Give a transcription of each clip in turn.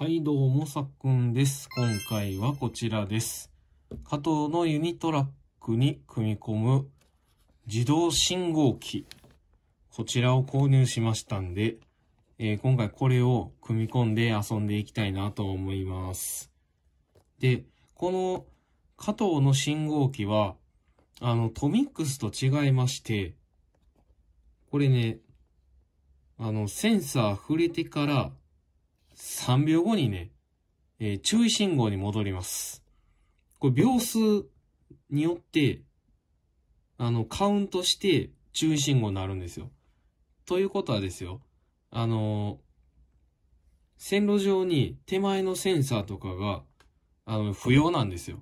はいどうもさっくんです。今回はこちらです。加藤のユニトラックに組み込む自動信号機。こちらを購入しましたんで、えー、今回これを組み込んで遊んでいきたいなと思います。で、この加藤の信号機は、あの、トミックスと違いまして、これね、あの、センサー触れてから3秒後にね、えー、注意信号に戻ります。これ秒数によって、あの、カウントして注意信号になるんですよ。ということはですよ、あのー、線路上に手前のセンサーとかが、あの、不要なんですよ。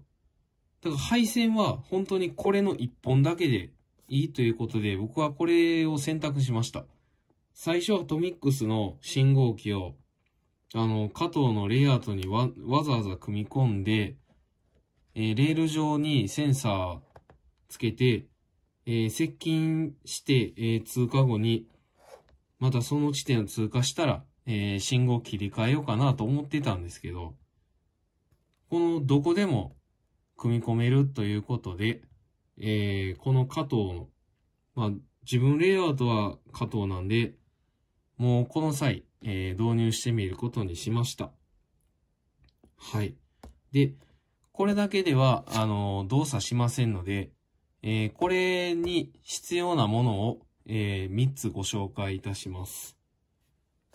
だから配線は本当にこれの1本だけでいいということで、僕はこれを選択しました。最初はトミックスの信号機をあの、加藤のレイアウトにわざわざ組み込んで、えー、レール上にセンサーつけて、えー、接近して、えー、通過後に、またその地点を通過したら、え信号切り替えようかなと思ってたんですけど、このどこでも組み込めるということで、えこの加藤の、まあ、自分レイアウトは加藤なんで、もうこの際、えー、導入してみることにしました。はい。で、これだけでは、あの、動作しませんので、えー、これに必要なものを、えー、3つご紹介いたします。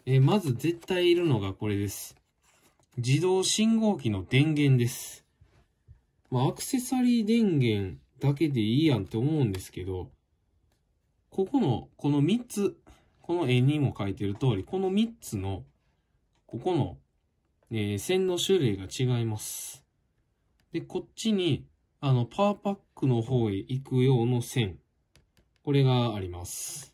えー、まず絶対いるのがこれです。自動信号機の電源です。まあ、アクセサリー電源だけでいいやんって思うんですけど、ここの、この3つ、この絵にも書いてる通り、この3つの、ここの、えー、線の種類が違います。で、こっちに、あの、パワーパックの方へ行く用の線。これがあります。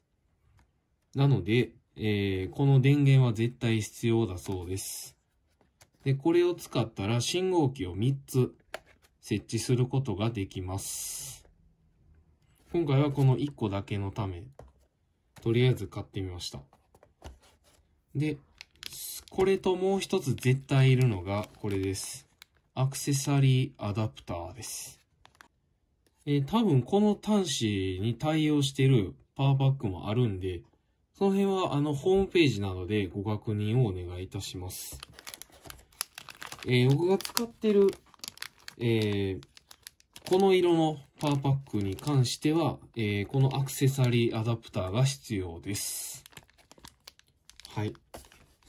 なので、えー、この電源は絶対必要だそうです。で、これを使ったら信号機を3つ設置することができます。今回はこの1個だけのためとりあえず買ってみました。で、これともう一つ絶対いるのがこれです。アクセサリーアダプターです。えー、多分この端子に対応してるパワーバッグもあるんで、その辺はあのホームページなどでご確認をお願いいたします。えー、僕が使ってる、えー、この色のパワーパックに関しては、えー、このアクセサリーアダプターが必要です。はい。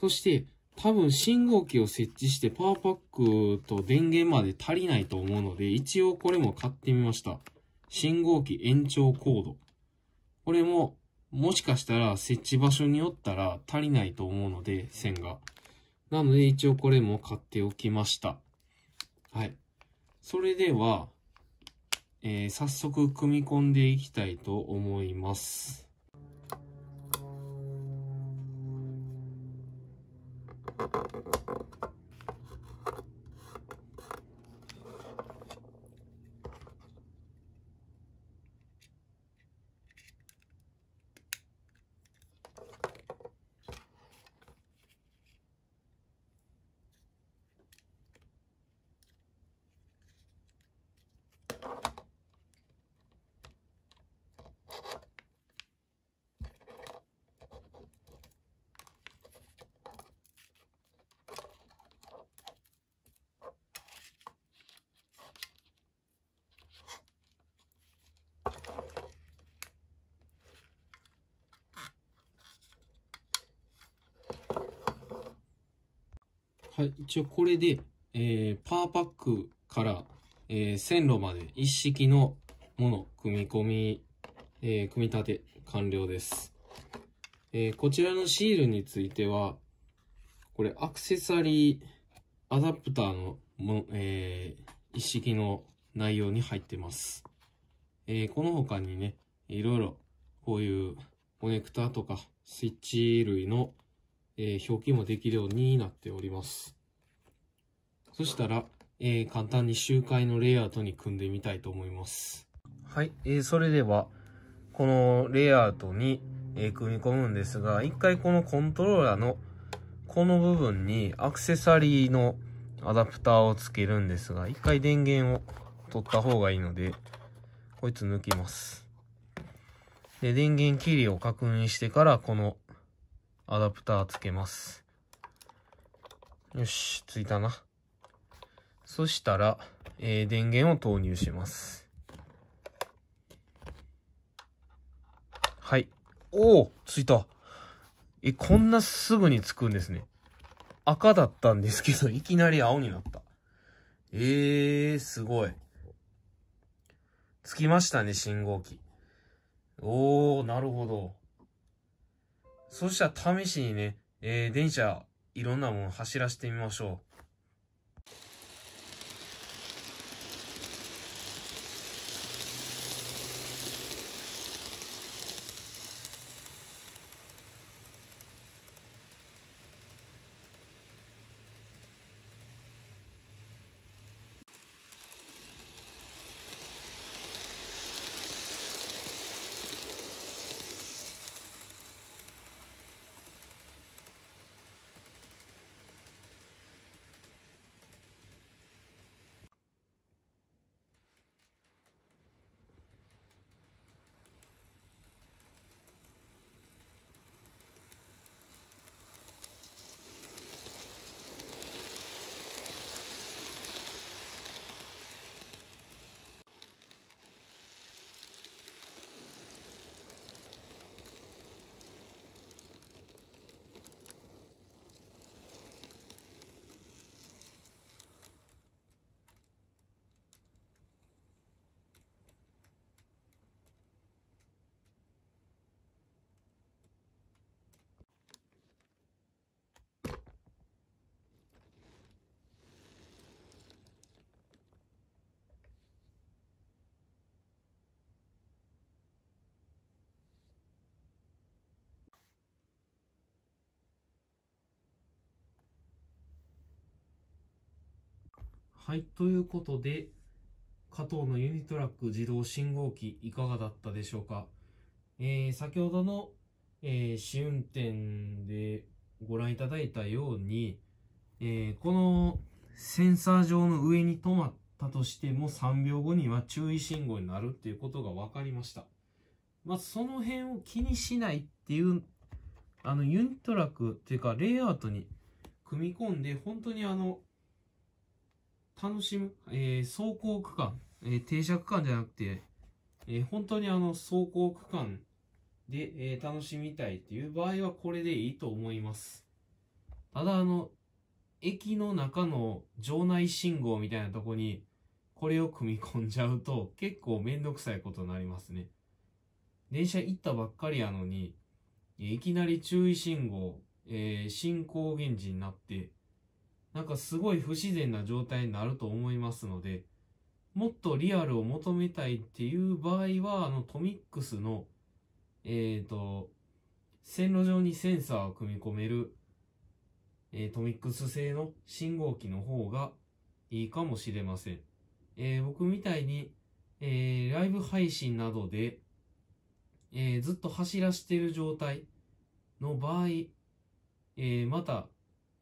そして、多分信号機を設置してパワーパックと電源まで足りないと思うので、一応これも買ってみました。信号機延長コード。これも、もしかしたら設置場所によったら足りないと思うので、線が。なので一応これも買っておきました。はい。それでは、えー、早速組み込んでいきたいと思います。はい、一応これで、えー、パーパックから、えー、線路まで一式のもの、組み込み、えー、組み立て完了です。えー、こちらのシールについては、これアクセサリーアダプターのも、えー、一式の内容に入ってます。えー、この他にね、いろいろこういうコネクタとかスイッチ類のえー、表記もできるようになっております。そしたら、えー、簡単に周回のレイアウトに組んでみたいと思います。はい、えー、それでは、このレイアウトに、えー、組み込むんですが、一回このコントローラーのこの部分にアクセサリーのアダプターをつけるんですが、一回電源を取った方がいいので、こいつ抜きます。で、電源切りを確認してから、このアダプターつけます。よし、ついたな。そしたら、えー、電源を投入します。はい。おおついた。え、こんなすぐにつくんですね。赤だったんですけど、いきなり青になった。ええー、すごい。つきましたね、信号機。おー、なるほど。そしたら試しにね、えー、電車、いろんなもん走らせてみましょう。はい、ということで、加藤のユニトラック自動信号機いかがだったでしょうか。えー、先ほどの、えー、試運転でご覧いただいたように、えー、このセンサー上の上に止まったとしても3秒後には注意信号になるっていうことが分かりました。まあ、その辺を気にしないっていう、あの、ユニトラックっていうか、レイアウトに組み込んで、本当にあの、楽しむ、えー、走行区間、えー、停車区間じゃなくて、えー、本当にあの走行区間で、えー、楽しみたいっていう場合はこれでいいと思います。ただあの、駅の中の場内信号みたいなとこにこれを組み込んじゃうと結構めんどくさいことになりますね。電車行ったばっかりやのに、いきなり注意信号、えー、進行源時になって、なんかすごい不自然な状態になると思いますので、もっとリアルを求めたいっていう場合は、あのトミックスの、えっ、ー、と、線路上にセンサーを組み込める、えー、トミックス製の信号機の方がいいかもしれません。えー、僕みたいに、えー、ライブ配信などで、えー、ずっと走らしてる状態の場合、えまた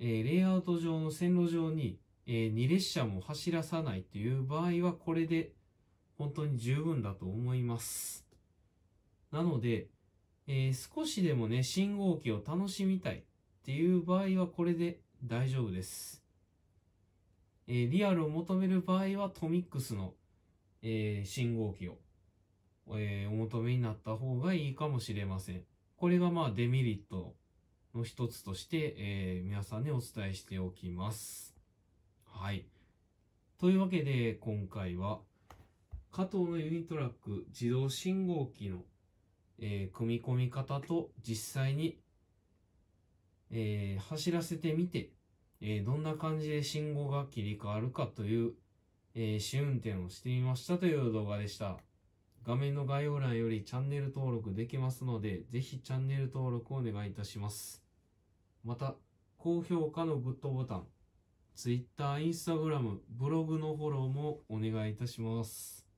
えー、レイアウト上の線路上に、えー、2列車も走らさないという場合は、これで本当に十分だと思います。なので、えー、少しでもね、信号機を楽しみたいっていう場合は、これで大丈夫です。えー、リアルを求める場合は、トミックスの、えー、信号機を、えお求めになった方がいいかもしれません。これがまあデメリットの一つとして、えー、皆さんにお伝えしておきます。はい。というわけで、今回は、加藤のユニトラック自動信号機の、えー、組み込み方と実際に、えー、走らせてみて、えー、どんな感じで信号が切り替わるかという、え試運転をしてみましたという動画でした。画面の概要欄よりチャンネル登録できますので、ぜひチャンネル登録をお願いいたします。また、高評価のグッドボタン、Twitter、Instagram、ブログのフォローもお願いいたします。